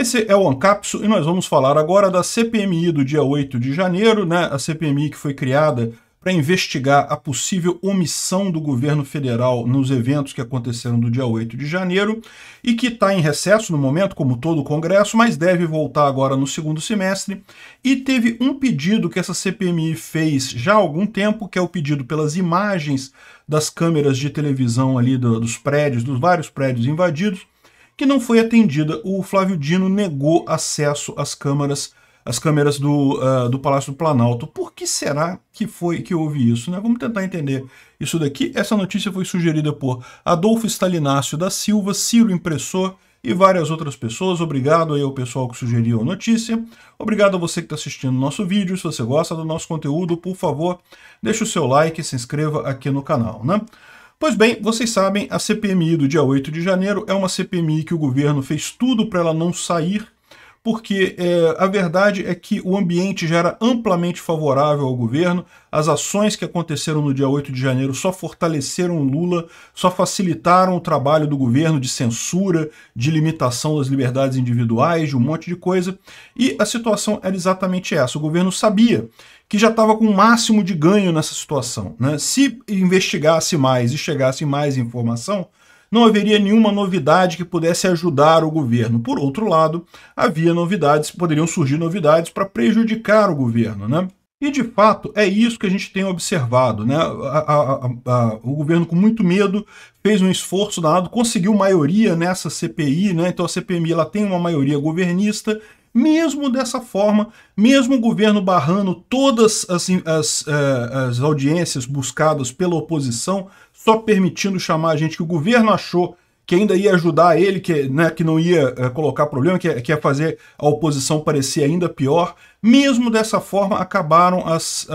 Esse é o Ancapso e nós vamos falar agora da CPMI do dia 8 de janeiro, né? a CPMI que foi criada para investigar a possível omissão do governo federal nos eventos que aconteceram do dia 8 de janeiro e que está em recesso no momento, como todo o Congresso, mas deve voltar agora no segundo semestre. E teve um pedido que essa CPMI fez já há algum tempo, que é o pedido pelas imagens das câmeras de televisão ali do, dos prédios, dos vários prédios invadidos, que não foi atendida. O Flávio Dino negou acesso às câmaras às câmeras do, uh, do Palácio do Planalto. Por que será que foi que houve isso? Né? Vamos tentar entender isso daqui. Essa notícia foi sugerida por Adolfo Stalinácio da Silva, Ciro Impressor e várias outras pessoas. Obrigado aí ao pessoal que sugeriu a notícia. Obrigado a você que está assistindo o nosso vídeo. Se você gosta do nosso conteúdo, por favor, deixe o seu like e se inscreva aqui no canal. Né? Pois bem, vocês sabem, a CPMI do dia 8 de janeiro é uma CPMI que o governo fez tudo para ela não sair, porque é, a verdade é que o ambiente já era amplamente favorável ao governo, as ações que aconteceram no dia 8 de janeiro só fortaleceram Lula, só facilitaram o trabalho do governo de censura, de limitação das liberdades individuais, de um monte de coisa, e a situação era exatamente essa, o governo sabia que já estava com o máximo de ganho nessa situação. Né? Se investigasse mais e chegasse mais informação, não haveria nenhuma novidade que pudesse ajudar o governo. Por outro lado, havia novidades, poderiam surgir novidades para prejudicar o governo. Né? E de fato é isso que a gente tem observado. Né? A, a, a, o governo, com muito medo, fez um esforço danado, conseguiu maioria nessa CPI, né? então a CPMI ela tem uma maioria governista mesmo dessa forma, mesmo o governo barrando todas as, as, eh, as audiências buscadas pela oposição, só permitindo chamar a gente que o governo achou que ainda ia ajudar ele, que, né, que não ia é, colocar problema, que, que ia fazer a oposição parecer ainda pior. Mesmo dessa forma, acabaram as, uh,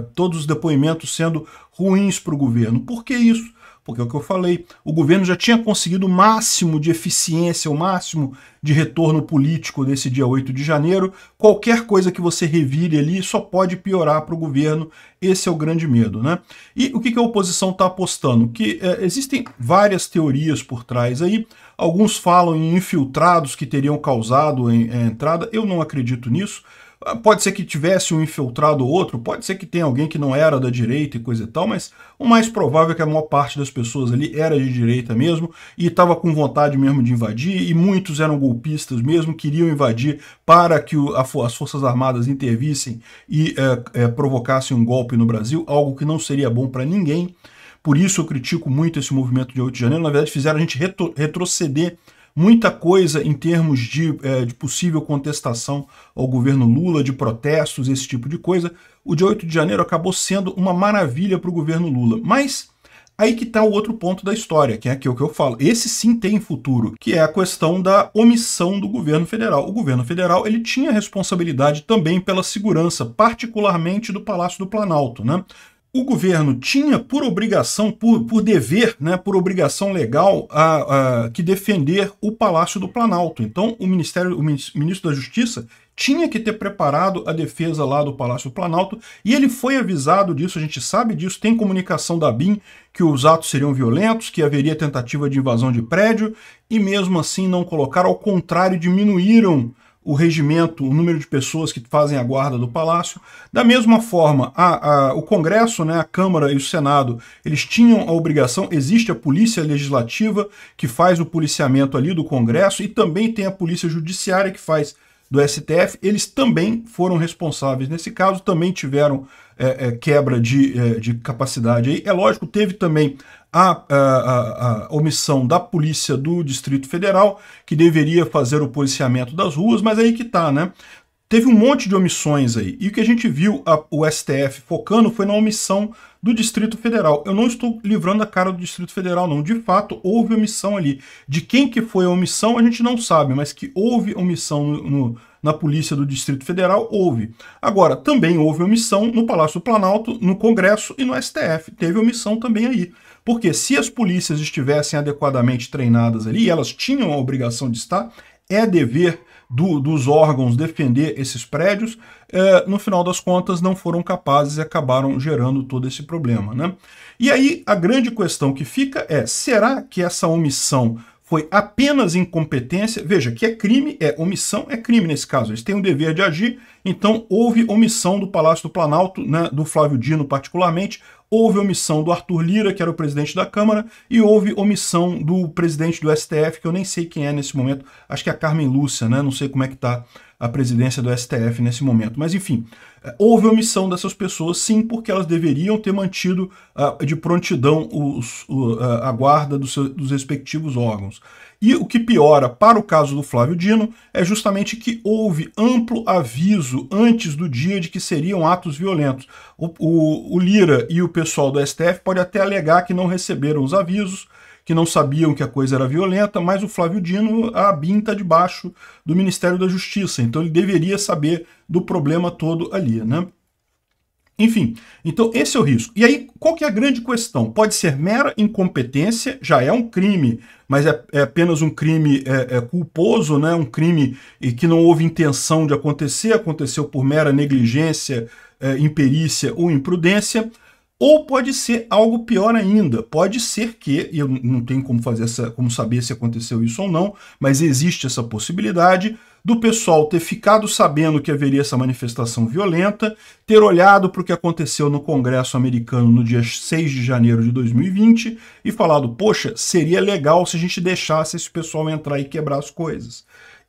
uh, todos os depoimentos sendo ruins para o governo. Por que isso? Porque é o que eu falei, o governo já tinha conseguido o máximo de eficiência, o máximo de retorno político desse dia 8 de janeiro. Qualquer coisa que você revire ali só pode piorar para o governo. Esse é o grande medo. Né? E o que, que a oposição está apostando? Que é, existem várias teorias por trás aí. Alguns falam em infiltrados que teriam causado a é, entrada. Eu não acredito nisso Pode ser que tivesse um infiltrado ou outro, pode ser que tenha alguém que não era da direita e coisa e tal, mas o mais provável é que a maior parte das pessoas ali era de direita mesmo e estava com vontade mesmo de invadir, e muitos eram golpistas mesmo, queriam invadir para que o, a, as Forças Armadas intervissem e é, é, provocassem um golpe no Brasil, algo que não seria bom para ninguém. Por isso eu critico muito esse movimento de 8 de janeiro. Na verdade, fizeram a gente retro, retroceder muita coisa em termos de, é, de possível contestação ao governo Lula, de protestos, esse tipo de coisa. O dia 8 de janeiro acabou sendo uma maravilha para o governo Lula, mas Aí que está o outro ponto da história, que é aquilo que eu falo. Esse sim tem futuro, que é a questão da omissão do governo federal. O governo federal ele tinha responsabilidade também pela segurança, particularmente do Palácio do Planalto, né? o governo tinha por obrigação, por, por dever, né, por obrigação legal, a, a, que defender o Palácio do Planalto. Então, o Ministério, o ministro da Justiça tinha que ter preparado a defesa lá do Palácio do Planalto e ele foi avisado disso, a gente sabe disso, tem comunicação da BIM que os atos seriam violentos, que haveria tentativa de invasão de prédio e mesmo assim não colocaram, ao contrário, diminuíram o regimento, o número de pessoas que fazem a guarda do palácio. Da mesma forma, a, a, o Congresso, né, a Câmara e o Senado, eles tinham a obrigação, existe a Polícia Legislativa que faz o policiamento ali do Congresso e também tem a Polícia Judiciária que faz do STF, eles também foram responsáveis. Nesse caso, também tiveram é, é, quebra de, é, de capacidade. Aí, é lógico, teve também a, a, a, omissão da polícia do Distrito Federal, que deveria fazer o policiamento das ruas, mas aí que tá, né? Teve um monte de omissões aí. E o que a gente viu a, o STF focando foi na omissão do Distrito Federal. Eu não estou livrando a cara do Distrito Federal, não. De fato, houve omissão ali. De quem que foi a omissão, a gente não sabe, mas que houve omissão no, no, na polícia do Distrito Federal, houve. Agora, também houve omissão no Palácio do Planalto, no Congresso e no STF. Teve omissão também aí. Porque se as polícias estivessem adequadamente treinadas ali, elas tinham a obrigação de estar, é dever do, dos órgãos defender esses prédios, é, no final das contas não foram capazes e acabaram gerando todo esse problema. Né? E aí a grande questão que fica é: será que essa omissão foi apenas incompetência? Veja, que é crime, é omissão, é crime nesse caso. Eles têm o dever de agir, então houve omissão do Palácio do Planalto, né, do Flávio Dino particularmente, houve omissão do Arthur Lira, que era o presidente da Câmara, e houve omissão do presidente do STF, que eu nem sei quem é nesse momento, acho que é a Carmen Lúcia, né? Não sei como é que está a presidência do STF nesse momento. Mas enfim, é, houve omissão dessas pessoas, sim, porque elas deveriam ter mantido uh, de prontidão os, uh, a guarda dos, seus, dos respectivos órgãos. E o que piora para o caso do Flávio Dino é justamente que houve amplo aviso antes do dia de que seriam atos violentos. O, o, o Lira e o pessoal do STF pode até alegar que não receberam os avisos, que não sabiam que a coisa era violenta, mas o Flávio Dino, a BIM está debaixo do Ministério da Justiça, então ele deveria saber do problema todo ali, né? Enfim, então esse é o risco. E aí, qual que é a grande questão? Pode ser mera incompetência, já é um crime, mas é, é apenas um crime é, é culposo, né? um crime que não houve intenção de acontecer, aconteceu por mera negligência, é, imperícia ou imprudência. Ou pode ser algo pior ainda. Pode ser que, e eu não tenho como fazer essa, como saber se aconteceu isso ou não, mas existe essa possibilidade do pessoal ter ficado sabendo que haveria essa manifestação violenta, ter olhado para o que aconteceu no Congresso americano no dia 6 de janeiro de 2020 e falado: poxa, seria legal se a gente deixasse esse pessoal entrar e quebrar as coisas.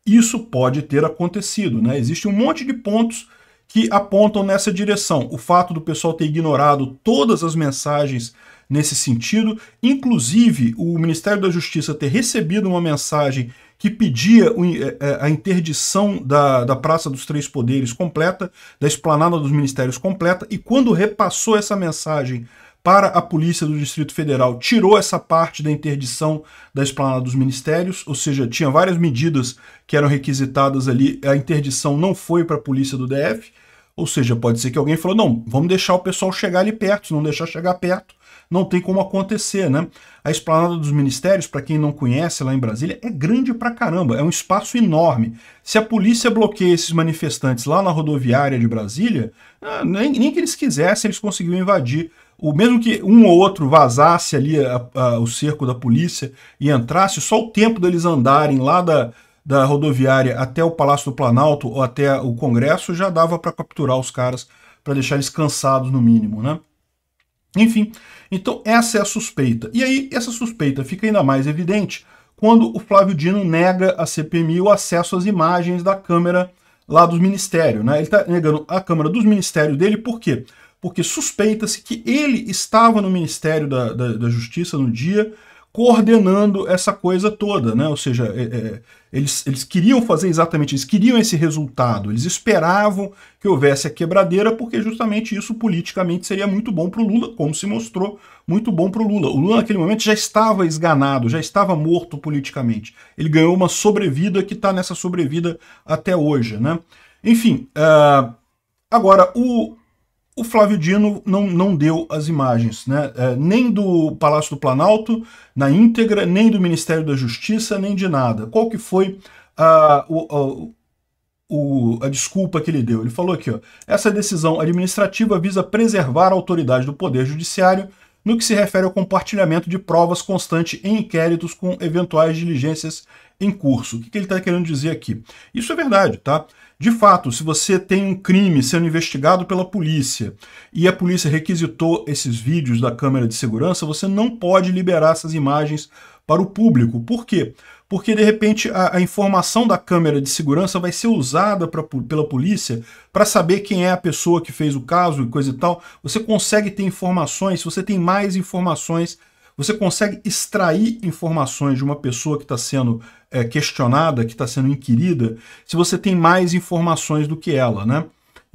Isso pode ter acontecido, né? Existe um monte de pontos que apontam nessa direção. O fato do pessoal ter ignorado todas as mensagens nesse sentido. Inclusive, o Ministério da Justiça ter recebido uma mensagem que pedia eh, eh, a interdição da, da Praça dos Três Poderes completa, da esplanada dos ministérios completa, e quando repassou essa mensagem para a polícia do Distrito Federal, tirou essa parte da interdição da esplanada dos ministérios, ou seja, tinha várias medidas que eram requisitadas ali, a interdição não foi para a polícia do DF, ou seja, pode ser que alguém falou, não, vamos deixar o pessoal chegar ali perto, se não deixar chegar perto, não tem como acontecer, né? A Esplanada dos Ministérios, para quem não conhece lá em Brasília, é grande pra caramba, é um espaço enorme. Se a polícia bloqueia esses manifestantes lá na rodoviária de Brasília, ah, nem, nem que eles quisessem, eles conseguiam invadir. O mesmo que um ou outro vazasse ali a, a, o cerco da polícia e entrasse, só o tempo deles andarem lá da, da rodoviária até o Palácio do Planalto ou até o Congresso, já dava para capturar os caras, para deixar eles cansados no mínimo, né? Enfim, então essa é a suspeita. E aí, essa suspeita fica ainda mais evidente quando o Flávio Dino nega a CPMI o acesso às imagens da câmera lá dos ministérios. Né? Ele está negando a câmera dos ministérios dele, por quê? Porque suspeita-se que ele estava no Ministério da, da, da Justiça no dia coordenando essa coisa toda, né? Ou seja, é, é, eles, eles queriam fazer exatamente, eles queriam esse resultado, eles esperavam que houvesse a quebradeira, porque justamente isso politicamente seria muito bom para o Lula, como se mostrou muito bom para o Lula. O Lula naquele momento já estava esganado, já estava morto politicamente. Ele ganhou uma sobrevida que está nessa sobrevida até hoje, né? Enfim, uh, agora o o Flávio Dino não, não deu as imagens, né? É, nem do Palácio do Planalto, na íntegra, nem do Ministério da Justiça, nem de nada. Qual que foi a, o, a, o, a desculpa que ele deu? Ele falou aqui, ó, essa decisão administrativa visa preservar a autoridade do Poder Judiciário no que se refere ao compartilhamento de provas constante em inquéritos com eventuais diligências em curso. O que, que ele está querendo dizer aqui? Isso é verdade, tá? De fato, se você tem um crime sendo investigado pela polícia e a polícia requisitou esses vídeos da câmera de segurança, você não pode liberar essas imagens para o público. Por quê? Porque de repente a, a informação da câmera de segurança vai ser usada pra, pela polícia para saber quem é a pessoa que fez o caso e coisa e tal. Você consegue ter informações, se você tem mais informações você consegue extrair informações de uma pessoa que está sendo é, questionada, que está sendo inquirida, se você tem mais informações do que ela, né?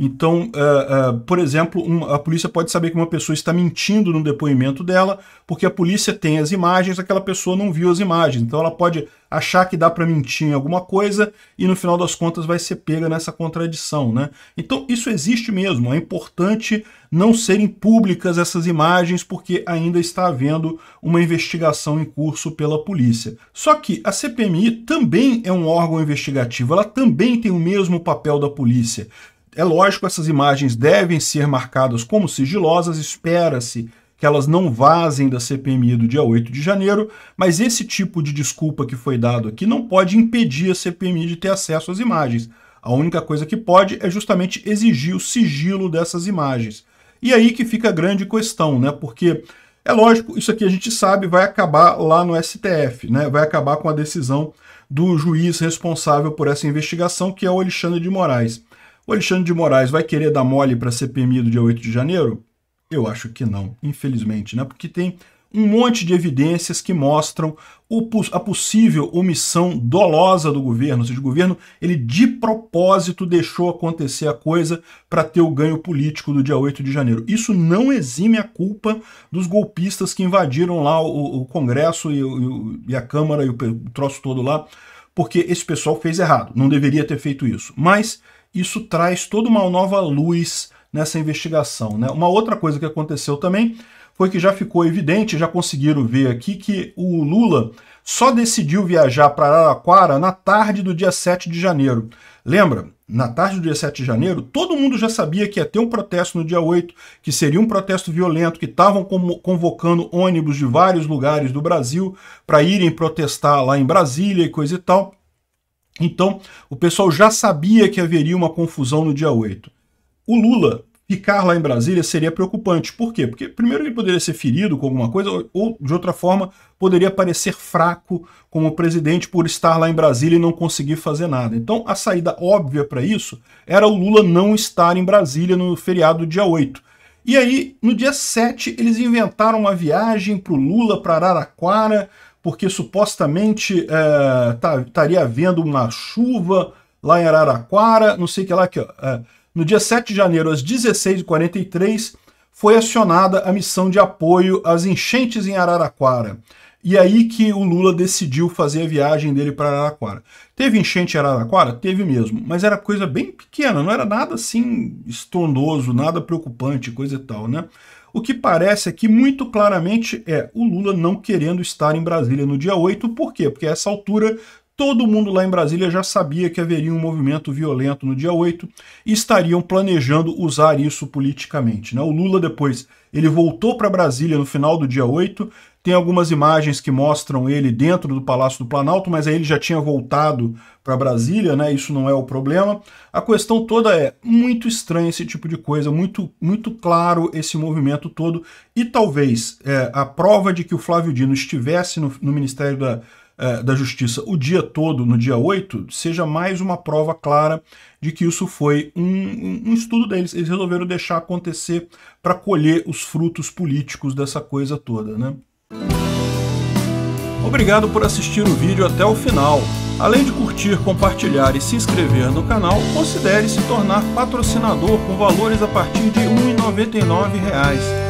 Então, uh, uh, por exemplo, um, a polícia pode saber que uma pessoa está mentindo no depoimento dela, porque a polícia tem as imagens, aquela pessoa não viu as imagens. Então, ela pode achar que dá para mentir em alguma coisa e no final das contas vai ser pega nessa contradição, né? Então, isso existe mesmo. É importante não serem públicas essas imagens, porque ainda está havendo uma investigação em curso pela polícia. Só que a CPMI também é um órgão investigativo, ela também tem o mesmo papel da polícia. É lógico, essas imagens devem ser marcadas como sigilosas, espera-se que elas não vazem da CPMI do dia 8 de janeiro, mas esse tipo de desculpa que foi dado aqui não pode impedir a CPMI de ter acesso às imagens. A única coisa que pode é justamente exigir o sigilo dessas imagens. E aí que fica a grande questão, né? Porque é lógico, isso aqui a gente sabe vai acabar lá no STF, né? Vai acabar com a decisão do juiz responsável por essa investigação, que é o Alexandre de Moraes. O Alexandre de Moraes vai querer dar mole para a CPMI do dia 8 de janeiro? Eu acho que não, infelizmente, né? Porque tem um monte de evidências que mostram a possível omissão dolosa do governo, ou seja, o governo ele de propósito deixou acontecer a coisa para ter o ganho político do dia 8 de janeiro. Isso não exime a culpa dos golpistas que invadiram lá o, o Congresso e, o, e, a Câmara e o, o troço todo lá, porque esse pessoal fez errado, não deveria ter feito isso. Mas isso traz toda uma nova luz nessa investigação. Né? Uma outra coisa que aconteceu também foi que já ficou evidente, já conseguiram ver aqui, que o Lula só decidiu viajar para Araraquara na tarde do dia 7 de janeiro. Lembra? Na tarde do dia 7 de janeiro, todo mundo já sabia que ia ter um protesto no dia 8, que seria um protesto violento, que estavam convocando ônibus de vários lugares do Brasil para irem protestar lá em Brasília e coisa e tal. Então, o pessoal já sabia que haveria uma confusão no dia 8. O Lula ficar lá em Brasília seria preocupante. Por quê? Porque, primeiro, ele poderia ser ferido com alguma coisa, ou, de outra forma, poderia parecer fraco como presidente por estar lá em Brasília e não conseguir fazer nada. Então, a saída óbvia para isso era o Lula não estar em Brasília no feriado dia 8. E aí, no dia 7, eles inventaram uma viagem para o Lula, para Araraquara, porque supostamente é, tá, estaria havendo uma chuva lá em Araraquara, não sei o que lá. que é, no dia 7 de janeiro, às 16h43, foi acionada a missão de apoio às enchentes em Araraquara. E aí que o Lula decidiu fazer a viagem dele para Araraquara. Teve enchente em Araraquara? Teve mesmo, mas era coisa bem pequena, não era nada assim estondoso, nada preocupante, coisa e tal, né? O que parece aqui é muito claramente é o Lula não querendo estar em Brasília no dia 8, por quê? Porque a essa altura todo mundo lá em Brasília já sabia que haveria um movimento violento no dia 8 e estariam planejando usar isso politicamente. Né? O Lula depois ele voltou para Brasília no final do dia 8. Tem algumas imagens que mostram ele dentro do Palácio do Planalto, mas aí ele já tinha voltado para Brasília, né? Isso não é o problema. A questão toda é muito estranho esse tipo de coisa, muito, muito claro esse movimento todo. E talvez é, a prova de que o Flávio Dino estivesse no, no Ministério da é, da Justiça o dia todo, no dia 8, seja mais uma prova clara de que isso foi um, um estudo deles. Eles resolveram deixar acontecer para colher os frutos políticos dessa coisa toda. Né? Obrigado por assistir o vídeo até o final. Além de curtir, compartilhar e se inscrever no canal, considere se tornar patrocinador com valores a partir de R$ 1,99